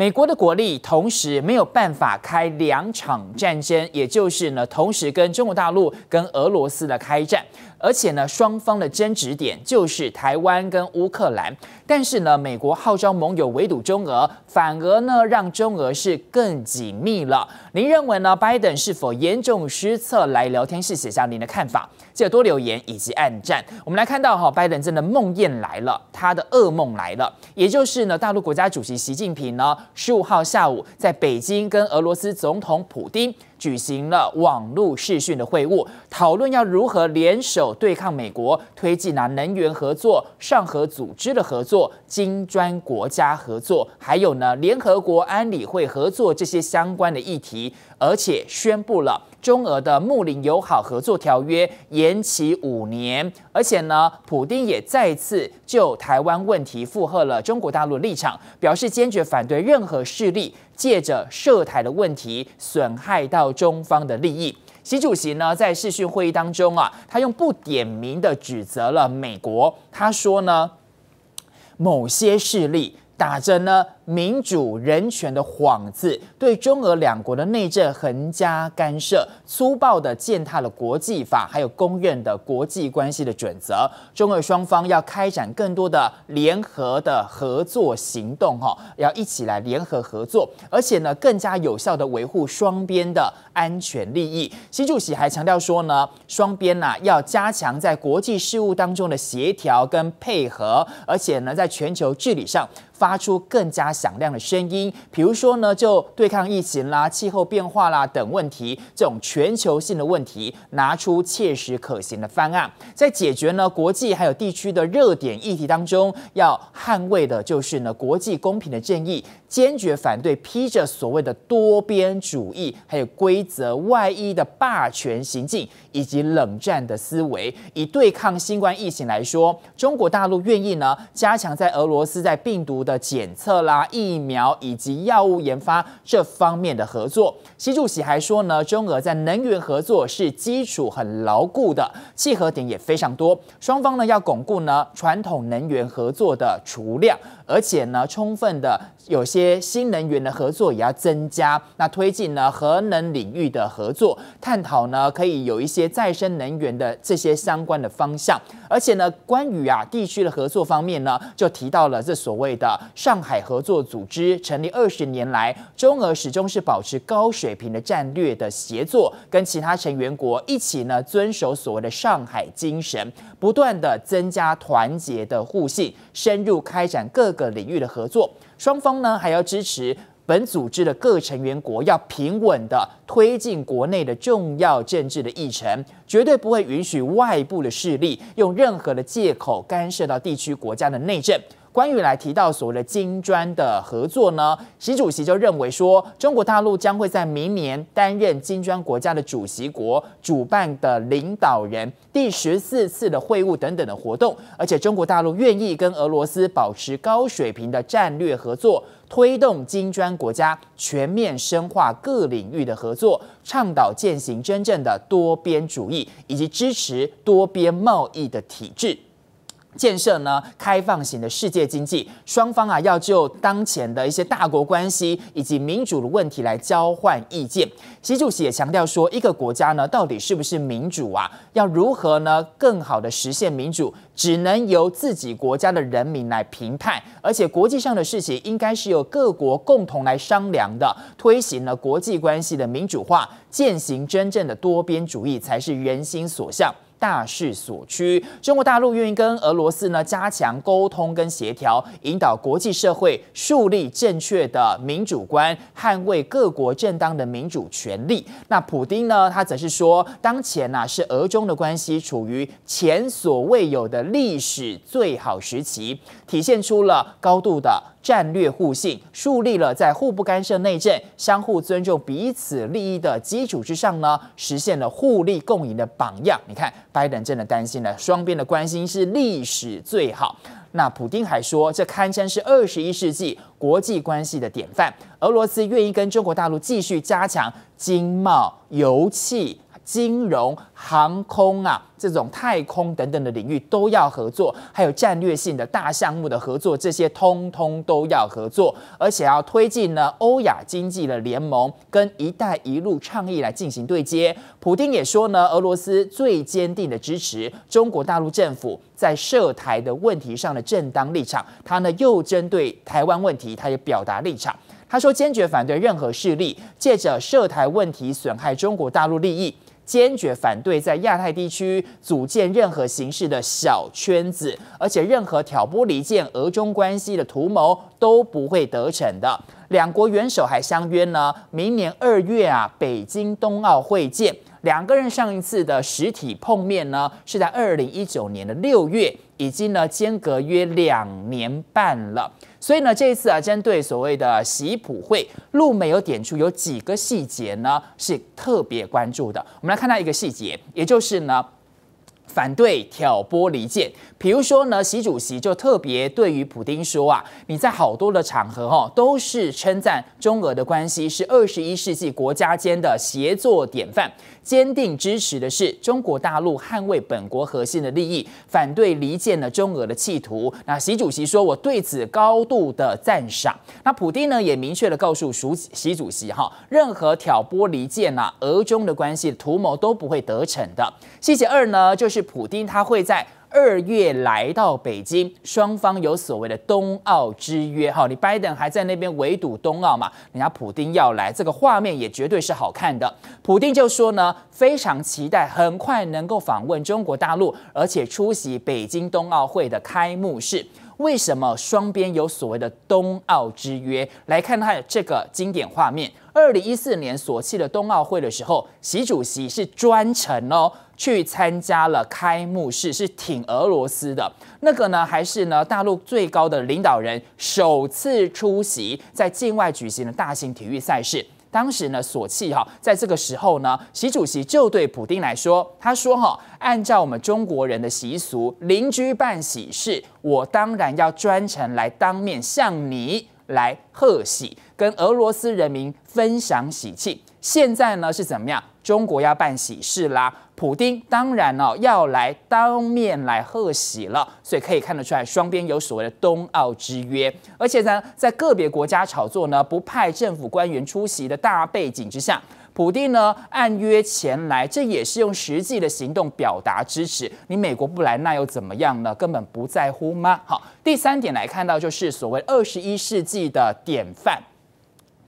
美国的国力同时没有办法开两场战争，也就是呢，同时跟中国大陆、跟俄罗斯的开战。而且呢，双方的争执点就是台湾跟乌克兰。但是呢，美国号召盟友围堵中俄，反而呢让中俄是更紧密了。您认为呢，拜登是否严重失策？来聊天室写下您的看法，记得多留言以及按赞。我们来看到哈，拜登真的梦魇来了，他的噩梦来了，也就是呢，大陆国家主席习近平呢，十五号下午在北京跟俄罗斯总统普京。举行了网络视讯的会晤，讨论要如何联手对抗美国，推进呢能源合作、上合组织的合作、金砖国家合作，还有呢联合国安理会合作这些相关的议题，而且宣布了中俄的睦邻友好合作条约延期五年，而且呢，普京也再次就台湾问题附和了中国大陆立场，表示坚决反对任何势力。借着涉台的问题损害到中方的利益，习主席呢在视讯会议当中啊，他用不点名的指责了美国。他说呢，某些势力。打着呢民主人权的幌子，对中俄两国的内政横加干涉，粗暴的践踏了国际法，还有公认的国际关系的准则。中俄双方要开展更多的联合的合作行动，哈，要一起来联合合作，而且呢，更加有效的维护双边的安全利益。习主席还强调说呢，双边呢要加强在国际事务当中的协调跟配合，而且呢，在全球治理上。发出更加响亮的声音，比如说呢，就对抗疫情啦、气候变化啦等问题，这种全球性的问题，拿出切实可行的方案，在解决呢国际还有地区的热点议题当中，要捍卫的就是呢国际公平的正义。坚决反对披着所谓的多边主义还有规则外衣的霸权行径以及冷战的思维，以对抗新冠疫情来说，中国大陆愿意呢加强在俄罗斯在病毒的检测啦、疫苗以及药物研发这方面的合作。习主席还说呢，中俄在能源合作是基础很牢固的，契合点也非常多，双方呢要巩固呢传统能源合作的储量。而且呢，充分的有些新能源的合作也要增加，那推进呢核能领域的合作，探讨呢可以有一些再生能源的这些相关的方向。而且呢，关于啊地区的合作方面呢，就提到了这所谓的上海合作组织成立二十年来，中俄始终是保持高水平的战略的协作，跟其他成员国一起呢遵守所谓的上海精神，不断的增加团结的互信，深入开展各。各领域的合作，双方呢还要支持本组织的各成员国要平稳的推进国内的重要政治的议程，绝对不会允许外部的势力用任何的借口干涉到地区国家的内政。关于来提到所谓的金砖的合作呢，习主席就认为说，中国大陆将会在明年担任金砖国家的主席国，主办的领导人第十四次的会晤等等的活动，而且中国大陆愿意跟俄罗斯保持高水平的战略合作，推动金砖国家全面深化各领域的合作，倡导践行真正的多边主义，以及支持多边贸易的体制。建设呢开放型的世界经济，双方啊要就当前的一些大国关系以及民主的问题来交换意见。习主席也强调说，一个国家呢到底是不是民主啊，要如何呢更好的实现民主，只能由自己国家的人民来评判。而且国际上的事情应该是由各国共同来商量的，推行了国际关系的民主化，践行真正的多边主义才是人心所向。大势所趋，中国大陆愿意跟俄罗斯呢加强沟通跟协调，引导国际社会树立正确的民主观，捍卫各国正当的民主权利。那普丁呢？他则是说，当前呢是俄中的关系处于前所未有的历史最好时期，体现出了高度的。战略互信，树立了在互不干涉内政、相互尊重彼此利益的基础之上呢，实现了互利共赢的榜样。你看，拜登真的担心了，双边的关系是历史最好。那普丁还说，这堪称是二十一世纪国际关系的典范。俄罗斯愿意跟中国大陆继续加强经贸、油气。金融、航空啊，这种太空等等的领域都要合作，还有战略性的大项目的合作，这些通通都要合作，而且要推进呢欧亚经济的联盟跟“一带一路”倡议来进行对接。普丁也说呢，俄罗斯最坚定的支持中国大陆政府在涉台的问题上的正当立场。他呢又针对台湾问题，他也表达立场。他说坚决反对任何势力借着涉台问题损害中国大陆利益。坚决反对在亚太地区组建任何形式的小圈子，而且任何挑拨离间俄中关系的图谋都不会得逞的。两国元首还相约呢，明年二月啊，北京冬奥会见。两个人上一次的实体碰面呢，是在二零一九年的六月，已经呢间隔约两年半了。所以呢，这一次啊，针对所谓的习普会，陆美有点出有几个细节呢，是特别关注的。我们来看到一个细节，也就是呢。反对挑拨离间，比如说呢，习主席就特别对于普丁说啊，你在好多的场合哈，都是称赞中俄的关系是二十一世纪国家间的协作典范，坚定支持的是中国大陆捍卫本国核心的利益，反对离间了中俄的企图。那习主席说我对此高度的赞赏。那普丁呢，也明确的告诉习习主席哈，任何挑拨离间呐，俄中的关系图谋都不会得逞的。细节二呢，就是。普丁他会在二月来到北京，双方有所谓的冬奥之约。哈，你拜登还在那边围堵冬奥嘛？人家普丁要来，这个画面也绝对是好看的。普丁就说呢，非常期待很快能够访问中国大陆，而且出席北京冬奥会的开幕式。为什么双边有所谓的冬奥之约？来看他的这个经典画面。二零一四年索契的冬奥会的时候，习主席是专程哦去参加了开幕式，是挺俄罗斯的。那个呢，还是呢大陆最高的领导人首次出席在境外举行的大型体育赛事。当时呢，索契哈，在这个时候呢，习主席就对普丁来说，他说哈，按照我们中国人的习俗，邻居办喜事，我当然要专程来当面向你。来贺喜，跟俄罗斯人民分享喜庆。现在呢是怎么样？中国要办喜事啦，普京当然哦要来当面来贺喜了。所以可以看得出来，双边有所谓的“冬奥之约”，而且呢，在个别国家炒作呢不派政府官员出席的大背景之下。普地呢按约前来，这也是用实际的行动表达支持。你美国不来那又怎么样呢？根本不在乎吗？好，第三点来看到就是所谓二十一世纪的典范。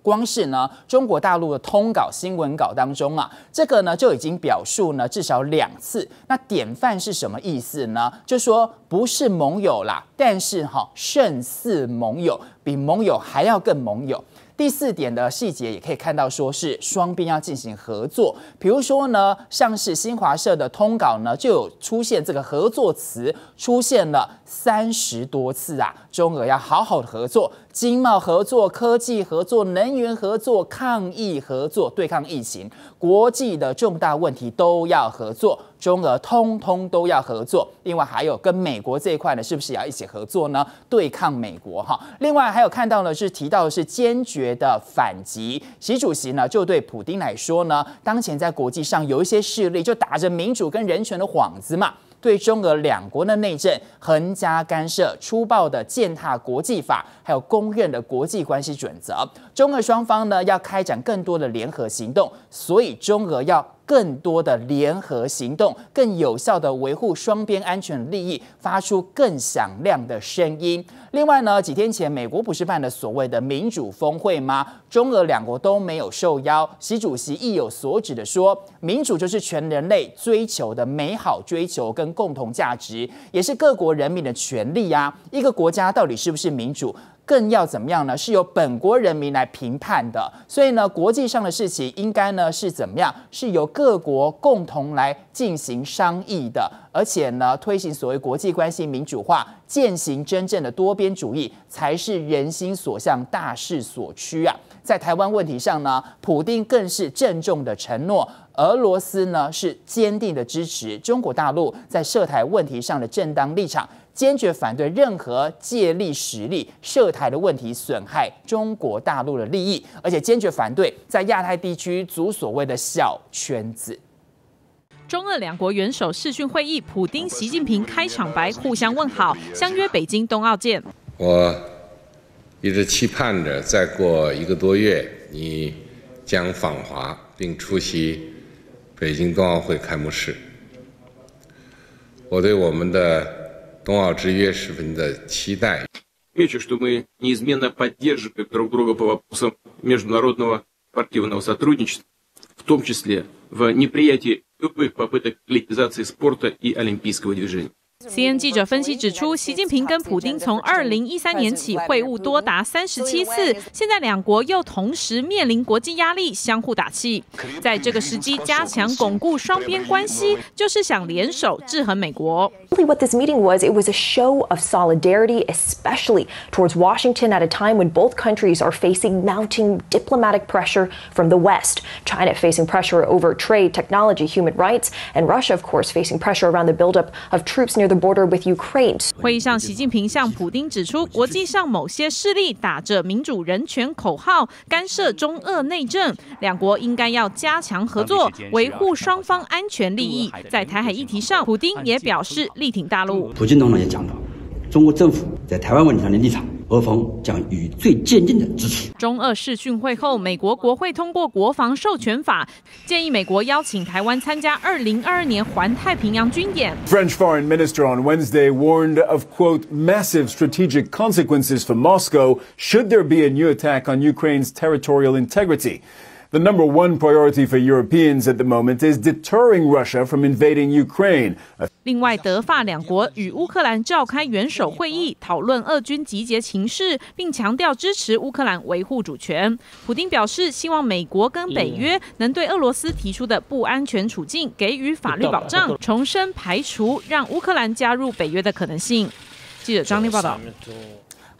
光是呢中国大陆的通稿新闻稿当中啊，这个呢就已经表述呢至少两次。那典范是什么意思呢？就说不是盟友啦，但是哈胜似盟友，比盟友还要更盟友。第四点的细节也可以看到，说是双边要进行合作。比如说呢，像是新华社的通稿呢，就有出现这个合作词，出现了三十多次啊。中俄要好好的合作，经贸合作、科技合作、能源合作、抗疫合作、对抗疫情，国际的重大问题都要合作。中俄通通都要合作，另外还有跟美国这一块呢，是不是也要一起合作呢？对抗美国哈。另外还有看到呢，是提到的是坚决的反击。习主席呢，就对普丁来说呢，当前在国际上有一些势力就打着民主跟人权的幌子嘛，对中俄两国的内政横加干涉，粗暴的践踏国际法，还有公认的国际关系准则。中俄双方呢，要开展更多的联合行动，所以中俄要。更多的联合行动，更有效的维护双边安全利益，发出更响亮的声音。另外呢，几天前美国不是办了所谓的民主峰会吗？中俄两国都没有受邀。习主席意有所指的说，民主就是全人类追求的美好追求跟共同价值，也是各国人民的权利呀。一个国家到底是不是民主？更要怎么样呢？是由本国人民来评判的。所以呢，国际上的事情应该呢是怎么样？是由各国共同来进行商议的。而且呢，推行所谓国际关系民主化，践行真正的多边主义，才是人心所向、大势所趋啊！在台湾问题上呢，普丁更是郑重的承诺，俄罗斯呢是坚定的支持中国大陆在涉台问题上的正当立场。坚决反对任何借力实力涉台的问题损害中国大陆的利益，而且坚决反对在亚太地区组所谓的小圈子。中俄两国元首视讯会议，普京、习近平开场白互相问好，相约北京冬奥见。我一直期盼着，再过一个多月，你将访华并出席北京冬奥会开幕式。我对我们的。Отмечу, что мы неизменно поддерживаем друг друга по вопросам международного спортивного сотрудничества, в том числе в неприятии любых попыток политизации спорта и олимпийского движения. CNN 记者分析指出，习近平跟普京从2013年起会晤多达37次，现在两国又同时面临国际压力，相互打气。在这个时机加强巩固双边关系，就是想联手制衡美国。What this meeting was, it was a show of solidarity, especially towards Washington at a time when both countries are facing mounting diplomatic pressure from the West. China facing pressure over trade, technology, human rights, and Russia, of course, facing pressure around the buildup of troops near. 会议上，习近平向普京指出，国际上某些势力打着民主、人权口号干涉中俄内政，两国应该要加强合作，维护双方安全利益。在台海议题上，普京也表示力挺大陆。普也讲到。中国政府在台湾问题上的立场。俄方将予最坚定的支持。中俄视讯会后，美国国会通过国防授权法，建议美国邀请台湾参加2022年环太平洋军演。French Foreign Minister on Wednesday warned of quote massive strategic consequences for Moscow should there be a new attack on Ukraine's territorial integrity. The number one priority for Europeans at the moment is deterring Russia from invading Ukraine. 另外，德法两国与乌克兰召开元首会议，讨论俄军集结情势，并强调支持乌克兰维护主权。普丁表示，希望美国跟北约能对俄罗斯提出的不安全处境给予法律保障，重申排除让乌克兰加入北约的可能性。记者张力报道。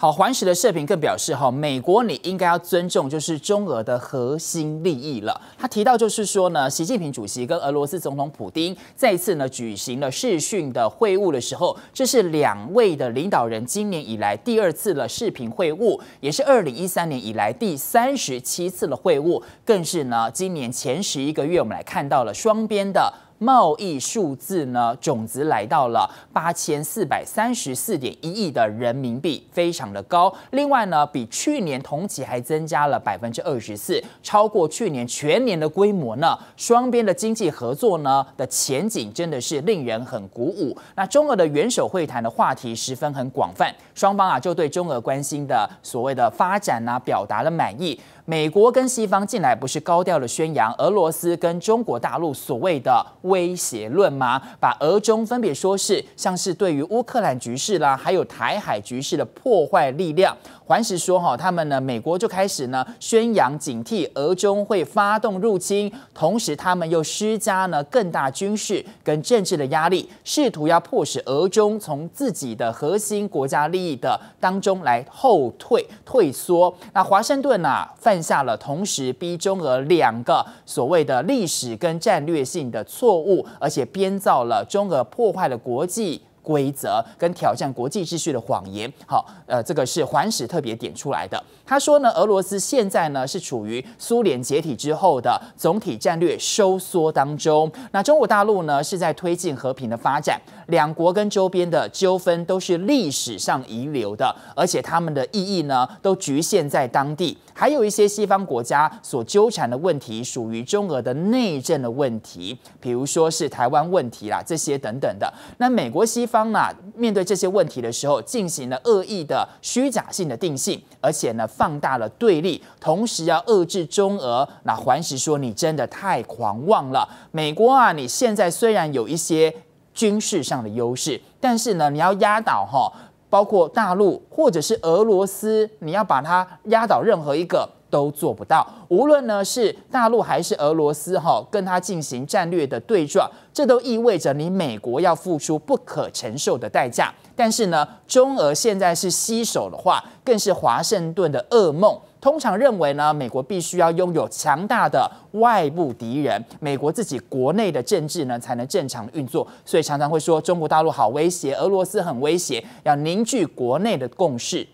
好，环时的社评更表示哈，美国你应该要尊重就是中俄的核心利益了。他提到就是说呢，习近平主席跟俄罗斯总统普京再一次呢举行了视讯的会晤的时候，这是两位的领导人今年以来第二次的视频会晤，也是二零一三年以来第三十七次的会晤，更是呢今年前十一个月我们来看到了双边的。贸易数字呢，总值来到了八千四百三十四点一亿的人民币，非常的高。另外呢，比去年同期还增加了百分之二十四，超过去年全年的规模呢。双边的经济合作呢的前景真的是令人很鼓舞。那中俄的元首会谈的话题十分很广泛，双方啊就对中俄关心的所谓的发展呢，表达了满意。美国跟西方近来不是高调的宣扬俄罗斯跟中国大陆所谓的威胁论吗？把俄中分别说是像是对于乌克兰局势啦，还有台海局势的破坏力量。凡时说哈，他们呢，美国就开始呢，宣扬警惕俄中会发动入侵，同时他们又施加呢更大军事跟政治的压力，试图要迫使俄中从自己的核心国家利益的当中来后退退缩。那华盛顿呢，犯下了同时逼中俄两个所谓的历史跟战略性的错误，而且编造了中俄破坏了国际。规则跟挑战国际秩序的谎言，好，呃，这个是环史特别点出来的。他说呢，俄罗斯现在呢是处于苏联解体之后的总体战略收缩当中。那中国大陆呢是在推进和平的发展，两国跟周边的纠纷都是历史上遗留的，而且他们的意义呢都局限在当地。还有一些西方国家所纠缠的问题，属于中俄的内政的问题，比如说是台湾问题啦，这些等等的。那美国西。方啊，面对这些问题的时候，进行了恶意的虚假性的定性，而且呢，放大了对立，同时要遏制中俄。那环是说，你真的太狂妄了，美国啊，你现在虽然有一些军事上的优势，但是呢，你要压倒哈，包括大陆或者是俄罗斯，你要把它压倒任何一个。都做不到，无论呢是大陆还是俄罗斯哈，跟他进行战略的对撞，这都意味着你美国要付出不可承受的代价。但是呢，中俄现在是携手的话，更是华盛顿的噩梦。通常认为呢，美国必须要拥有强大的外部敌人，美国自己国内的政治呢才能正常运作。所以常常会说中国大陆好威胁，俄罗斯很威胁，要凝聚国内的共识。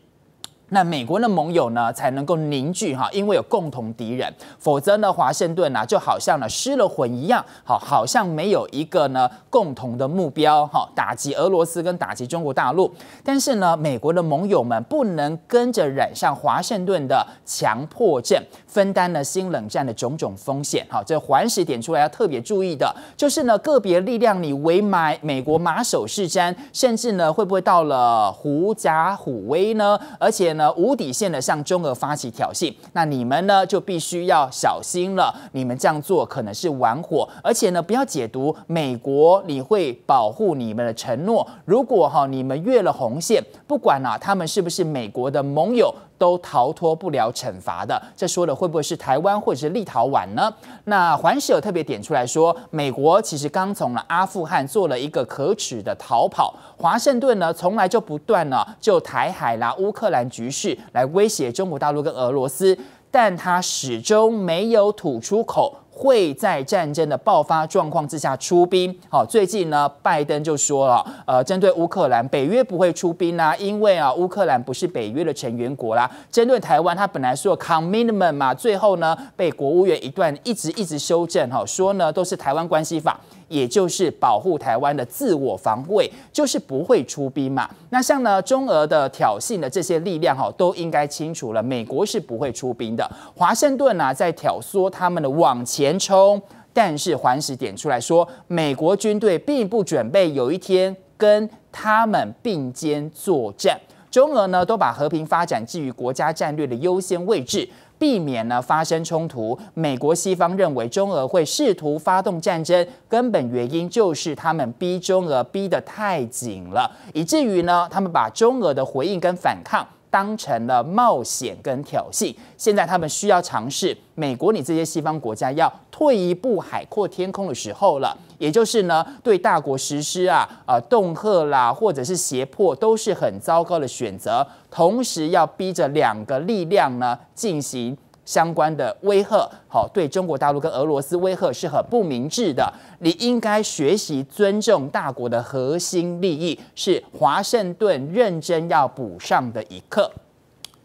那美国的盟友呢才能够凝聚哈，因为有共同敌人，否则呢华盛顿啊就好像呢失了魂一样，好，好像没有一个呢共同的目标，哈，打击俄罗斯跟打击中国大陆。但是呢，美国的盟友们不能跟着染上华盛顿的强迫症。分担了新冷战的种种风险，好，这环时点出来要特别注意的就是呢，个别力量你唯买美国马首是瞻，甚至呢会不会到了狐假虎威呢？而且呢无底线的向中俄发起挑衅，那你们呢就必须要小心了，你们这样做可能是玩火，而且呢不要解读美国你会保护你们的承诺，如果哈你们越了红线，不管啊他们是不是美国的盟友。都逃脱不了惩罚的，这说的会不会是台湾或者是立陶宛呢？那环时有特别点出来说，美国其实刚从了阿富汗做了一个可耻的逃跑，华盛顿呢从来就不断呢就台海啦、乌克兰局势来威胁中国大陆跟俄罗斯，但它始终没有吐出口。会在战争的爆发状况之下出兵。好，最近呢，拜登就说了，呃，针对乌克兰，北约不会出兵呐，因为啊，乌克兰不是北约的成员国啦。针对台湾，他本来说 commitment 嘛，最后呢，被国务院一段一直一直修正，哈，说呢都是台湾关系法。也就是保护台湾的自我防卫，就是不会出兵嘛。那像呢，中俄的挑衅的这些力量哈，都应该清楚了，美国是不会出兵的。华盛顿啊，在挑唆他们的往前冲，但是环时点出来说，美国军队并不准备有一天跟他们并肩作战。中俄呢都把和平发展置于国家战略的优先位置，避免呢发生冲突。美国西方认为中俄会试图发动战争，根本原因就是他们逼中俄逼得太紧了，以至于呢他们把中俄的回应跟反抗。当成了冒险跟挑衅，现在他们需要尝试美国，你这些西方国家要退一步海阔天空的时候了，也就是呢，对大国实施啊啊恫吓啦，或者是胁迫，都是很糟糕的选择，同时要逼着两个力量呢进行。相关的威吓，好，对中国大陆跟俄罗斯威吓是很不明智的。你应该学习尊重大国的核心利益，是华盛顿认真要补上的一课。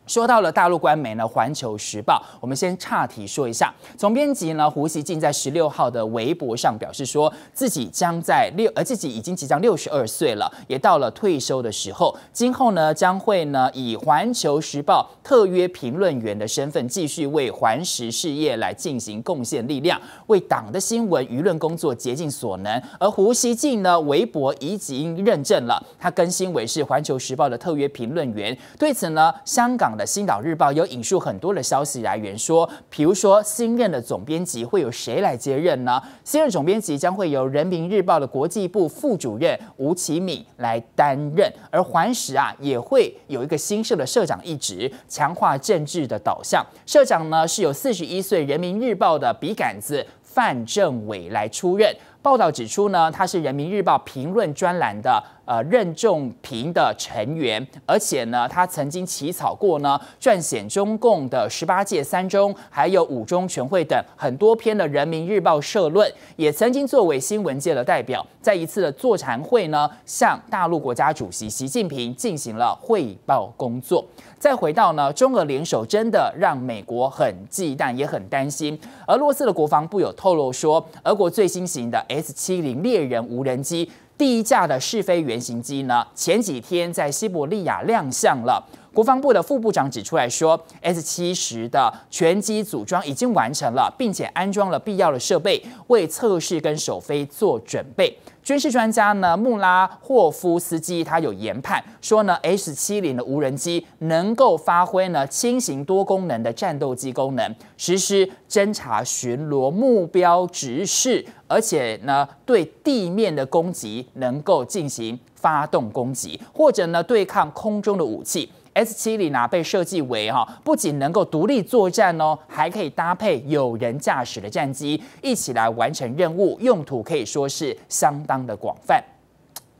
说到了大陆官媒呢，《环球时报》，我们先岔题说一下，总编辑呢胡锡进在十六号的微博上表示，说自己将在六呃自己已经即将六十二岁了，也到了退休的时候，今后呢将会呢以《环球时报》特约评论员的身份，继续为环时事业来进行贡献力量，为党的新闻舆论工作竭尽所能。而胡锡进呢，微博已经认证了，他更新为是《环球时报》的特约评论员。对此呢，香港。的《新岛日报》有引述很多的消息来源说，比如说新任的总编辑会有谁来接任呢？新任总编辑将会由《人民日报》的国际部副主任吴启敏来担任，而环时啊也会有一个新设的社长一职，强化政治的导向。社长呢是有四十一岁《人民日报》的笔杆子范正伟来出任。报道指出呢，他是《人民日报》评论专栏的。呃，任仲平的成员，而且呢，他曾经起草过呢，撰写中共的十八届三中、还有五中全会等很多篇的《人民日报》社论，也曾经作为新闻界的代表，在一次的座谈会呢，向大陆国家主席习近平进行了汇报工作。再回到呢，中俄联手真的让美国很忌惮，也很担心。俄罗斯的国防部有透露说，俄国最新型的 S 七零猎人无人机。第一架的试飞原型机呢，前几天在西伯利亚亮相了。国防部的副部长指出来说，S 七十的全机组装已经完成了，并且安装了必要的设备，为测试跟首飞做准备。军事专家呢，穆拉霍夫斯基他有研判说呢，S 七零的无人机能够发挥呢，轻型多功能的战斗机功能，实施侦察、巡逻、目标指视，而且呢，对地面的攻击能够进行发动攻击，或者呢，对抗空中的武器。S 七里呢被设计为哈，不仅能够独立作战哦，还可以搭配有人驾驶的战机一起来完成任务，用途可以说是相当的广泛。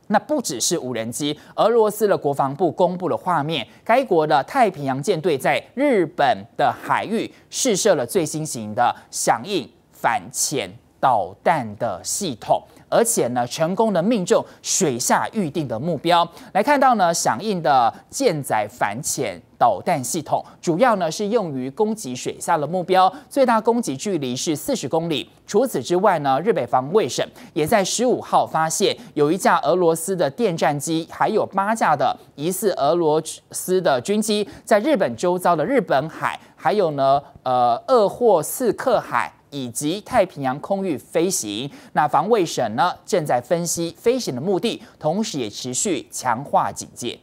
那不只是无人机，俄罗斯的国防部公布了画面，该国的太平洋舰队在日本的海域试射了最新型的响应反潜。导弹的系统，而且呢，成功的命中水下预定的目标。来看到呢，响应的舰载反潜导弹系统，主要呢是用于攻击水下的目标，最大攻击距离是四十公里。除此之外呢，日北防卫省也在十五号发现有一架俄罗斯的电战机，还有八架的疑似俄罗斯的军机，在日本周遭的日本海，还有呢，呃，鄂霍次克海。以及太平洋空域飞行，那防卫省呢正在分析飞行的目的，同时也持续强化警戒。